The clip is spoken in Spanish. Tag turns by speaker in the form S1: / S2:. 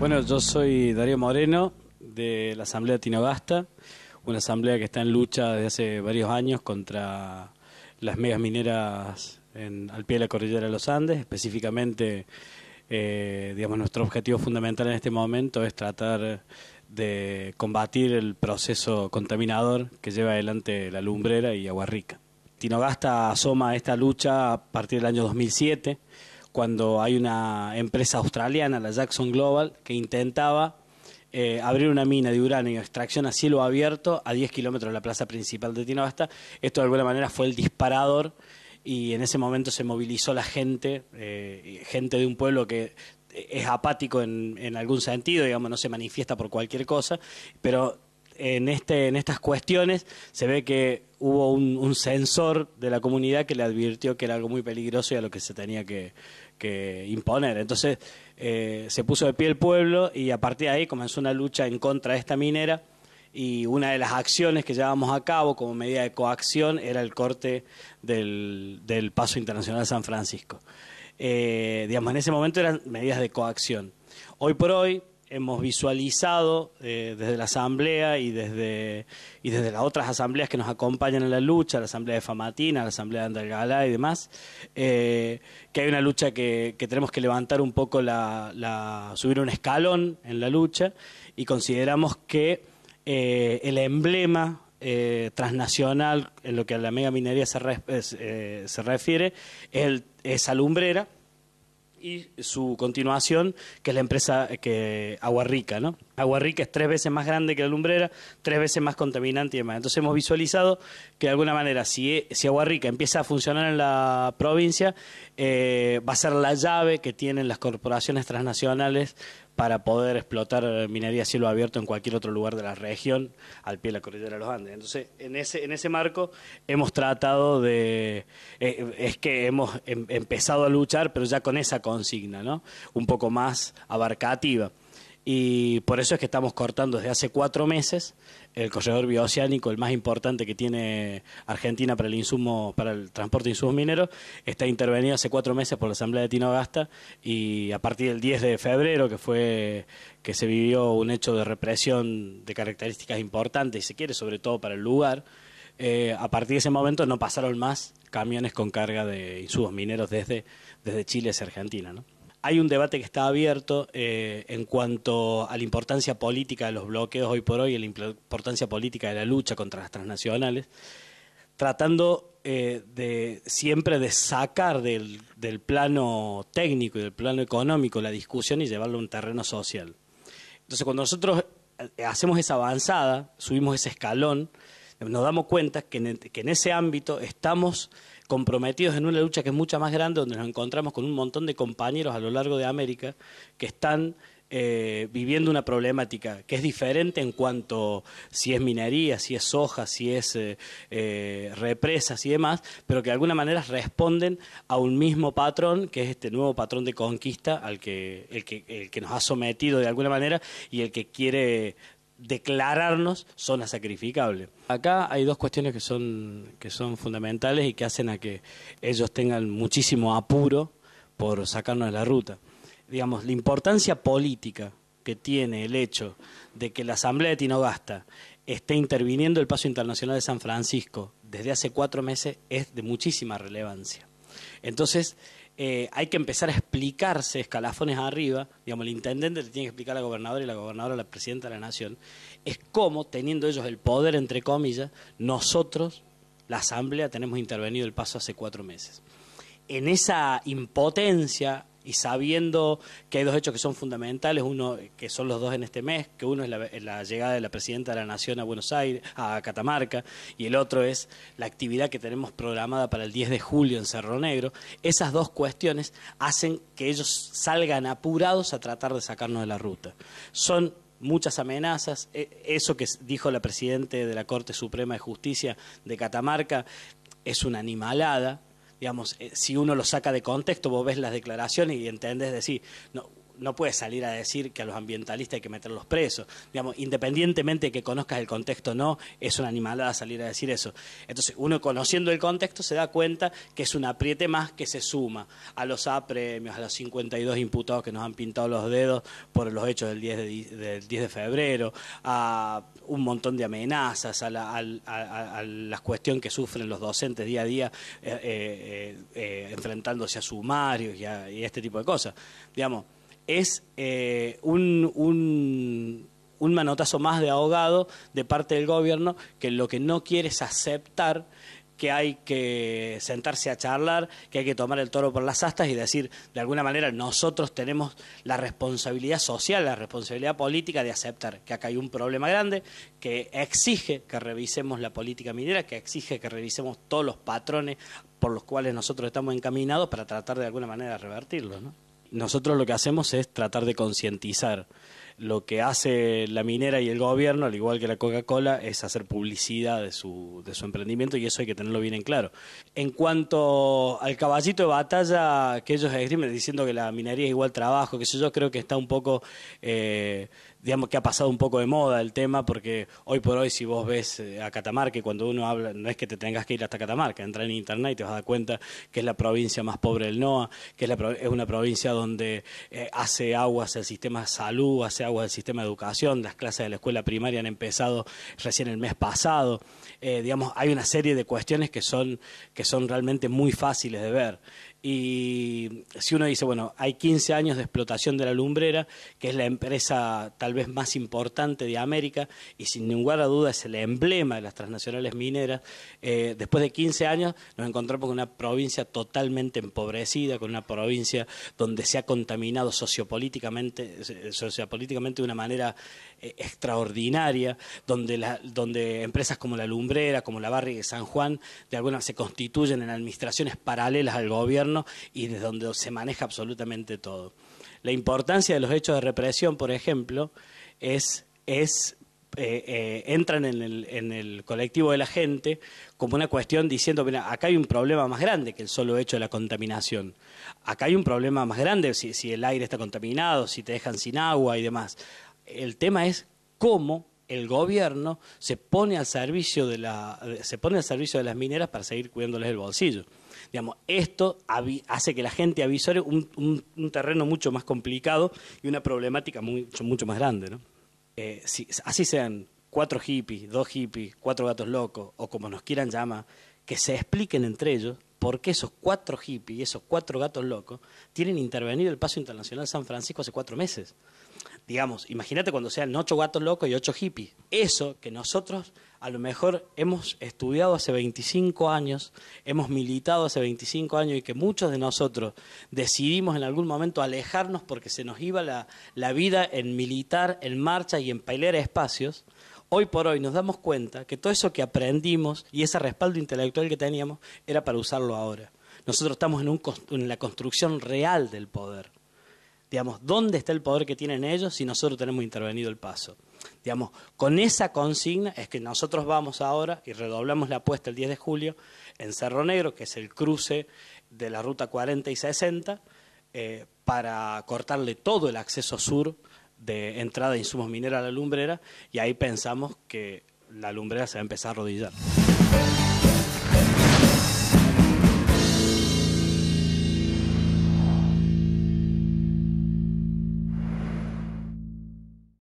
S1: Bueno, yo soy Darío Moreno de la Asamblea Tinogasta, una asamblea que está en lucha desde hace varios años contra las megas mineras al pie de la cordillera de los Andes, específicamente, eh, digamos, nuestro objetivo fundamental en este momento es tratar de combatir el proceso contaminador que lleva adelante la lumbrera y Aguarrica. Tinogasta asoma esta lucha a partir del año 2007 cuando hay una empresa australiana, la Jackson Global, que intentaba eh, abrir una mina de uranio y extracción a cielo abierto a 10 kilómetros de la plaza principal de Tinovasta. Esto de alguna manera fue el disparador y en ese momento se movilizó la gente, eh, gente de un pueblo que eh, es apático en, algún sentido, digamos, no se manifiesta por cualquier cosa, pero en, este, en estas cuestiones se ve que hubo un, un, sensor de la comunidad que le advirtió que era algo muy peligroso y a lo que se tenía que, que imponer. Entonces eh, se puso de pie el pueblo y a partir de ahí comenzó una lucha en contra de esta minera y una de las acciones que llevábamos a cabo como medida de coacción era el corte del, paso internacional San Francisco. Eh, digamos, en ese momento eran medidas de coacción. Hoy por hoy, hemos visualizado eh, desde la Asamblea y desde, y desde las otras asambleas que nos acompañan en la lucha, la Asamblea de Famatina, la Asamblea de Andalgalá y demás, eh, que hay una lucha que, tenemos que levantar un poco, la, subir un escalón en la lucha y consideramos que eh, el emblema transnacional en lo que a la mega minería se, se refiere es, el, es y su continuación, que es la empresa que Aguarrica, ¿no? Rica es tres veces más grande que la lumbrera, tres veces más contaminante y demás. Entonces hemos visualizado que de alguna manera, si, e, si Rica empieza a funcionar en la provincia, eh, va a ser la llave que tienen las corporaciones transnacionales para poder explotar minería a cielo abierto en cualquier otro lugar de la región al pie de la cordillera de los Andes. Entonces, en ese, en ese marco hemos tratado de, eh, es que hemos em, empezado a luchar, pero ya con esa consigna, ¿no? Un poco más abarcativa y por eso es que estamos cortando desde hace cuatro meses el corredor bioceánico, el más importante que tiene Argentina para el insumo, para el transporte de insumos mineros, está intervenido hace cuatro meses por la Asamblea de Tinogasta, y a partir del 10 de febrero, que fue que se vivió un hecho de represión de características importantes, y se quiere, sobre todo para el lugar, eh, a partir de ese momento no pasaron más camiones con carga de insumos mineros desde, desde Chile hacia Argentina, ¿no? Hay un debate que está abierto eh, en cuanto a la importancia política de los bloqueos hoy por hoy y la importancia política de la lucha contra las transnacionales, tratando eh, de siempre de sacar del, plano técnico y del plano económico la discusión y llevarlo a un terreno social. Entonces, cuando nosotros eh, hacemos esa avanzada, subimos ese escalón, nos damos cuenta que en e, ese ámbito estamos comprometidos en una lucha que es mucha más grande, donde nos encontramos con un montón de compañeros a lo largo de América que están eh, viviendo una problemática que es diferente en cuanto si es minería, si es soja, si es eh, eh, represas y demás, pero que de alguna manera responden a un mismo patrón, que es este nuevo patrón de conquista al que el que, el que nos ha sometido de alguna manera y el que quiere declararnos zona sacrificable. Acá hay dos cuestiones que son, que son fundamentales y que hacen a que ellos tengan muchísimo apuro por sacarnos de la ruta. Digamos, la importancia política que tiene el hecho de que la Asamblea de Tinogasta esté interviniendo el Paso Internacional de San Francisco desde hace cuatro meses es de muchísima relevancia. Entonces, eh, hay que empezar a explicarse escalafones arriba, digamos, el intendente le tiene que explicar a la gobernadora y la gobernadora a la presidenta de la nación, es cómo, teniendo ellos el poder, entre comillas, nosotros, la Asamblea, tenemos intervenido el paso hace cuatro meses. En esa impotencia y sabiendo que hay dos hechos que son fundamentales, uno que son los dos en este mes, que uno es la, llegada de la presidenta de la Nación a Buenos Aires, a Catamarca, y el otro es la actividad que tenemos programada para el 10 de julio en Cerro Negro, esas dos cuestiones hacen que ellos salgan apurados a tratar de sacarnos de la ruta. Son muchas amenazas, e, eso que dijo la presidenta de la Corte Suprema de Justicia de Catamarca es una animalada, digamos, eh, si uno lo saca de contexto, vos ves las declaraciones y entendés decir, no, no puedes salir a decir que a los ambientalistas hay que meterlos presos. Digamos, independientemente de que conozcas el contexto o no, es una animalada salir a decir eso. Entonces, uno conociendo el contexto se da cuenta que es un apriete más que se suma a los apremios, a los 52 imputados que nos han pintado los dedos por los hechos del 10 de, febrero, a un montón de amenazas, a la, cuestión que sufren los docentes día a día eh, eh, eh, enfrentándose a sumarios y a y este tipo de cosas. Digamos, es eh, un, un, manotazo más de ahogado de parte del gobierno que lo que no quiere es aceptar que hay que sentarse a charlar, que hay que tomar el toro por las astas y decir, de alguna manera, nosotros tenemos la responsabilidad social, la responsabilidad política de aceptar que acá hay un problema grande, que exige que revisemos la política minera, que exige que revisemos todos los patrones por los cuales nosotros estamos encaminados para tratar de alguna manera de revertirlo. ¿no? nosotros lo que hacemos es tratar de concientizar lo que hace la minera y el gobierno, al igual que la Coca-Cola, es hacer publicidad de su, de su emprendimiento y eso hay que tenerlo bien en claro. En cuanto al caballito de batalla que ellos escriben diciendo que la minería es igual trabajo, que yo creo que está un poco, eh, digamos que ha pasado un poco de moda el tema, porque hoy por hoy si vos ves eh, a Catamarca, cuando uno habla, no es que te tengas que ir hasta Catamarca, entrar en internet y te vas a dar cuenta que es la provincia más pobre del NOA, que es, una provincia donde agua, eh, hace aguas el sistema salud, hace o del sistema de educación, las clases de la escuela primaria han empezado recién el mes pasado, eh, digamos, hay una serie de cuestiones que son realmente muy fáciles de ver. Y si uno dice, bueno, hay 15 años de explotación de la lumbrera, que es la empresa tal vez más importante de América y sin ninguna duda es el emblema de las transnacionales mineras, eh, después de 15 años nos encontramos con una provincia totalmente empobrecida, con una provincia donde se ha contaminado sociopolíticamente, eh, sociopolíticamente de una manera eh, extraordinaria, donde, donde empresas como la lumbrera, como la barriga de San Juan, de alguna se constituyen en administraciones paralelas al gobierno y desde donde se maneja absolutamente todo. La importancia de los hechos de represión, por ejemplo, es, es eh, eh, entran en el, colectivo de la gente como una cuestión diciendo, mira, acá hay un problema más grande que el solo hecho de la contaminación. Acá hay un problema más grande si el aire está contaminado, si te dejan sin agua y demás. El tema es cómo el gobierno se pone al servicio de la, se pone al servicio de las mineras para seguir cuidándoles el bolsillo. Digamos, esto hace que la gente avisore un, terreno mucho más complicado y una problemática mucho, mucho más grande. ¿no? Eh, si, así sean cuatro hippies, dos hippies, cuatro gatos locos, o como nos quieran llamar, que se expliquen entre ellos por qué esos cuatro hippies y esos cuatro gatos locos tienen intervenido el Paso Internacional San Francisco hace cuatro meses digamos, imagínate cuando sean ocho gatos locos y ocho hippies. Eso que nosotros a lo mejor hemos estudiado hace 25 años, hemos militado hace 25 años y que muchos de nosotros decidimos en algún momento alejarnos porque se nos iba la, vida en militar, en marcha y en pelear espacios, hoy por hoy nos damos cuenta que todo eso que aprendimos y ese respaldo intelectual que teníamos era para usarlo ahora. Nosotros estamos en la construcción real del poder. Digamos, ¿dónde está el poder que tienen ellos si nosotros tenemos intervenido el paso? Digamos, con esa consigna es que nosotros vamos ahora y redoblamos la apuesta el 10 de julio en Cerro Negro, que es el cruce de la ruta 40 y 60, eh, para cortarle todo el acceso sur de entrada de insumos mineros a la lumbrera, y ahí pensamos que la lumbrera se va a empezar a arrodillar.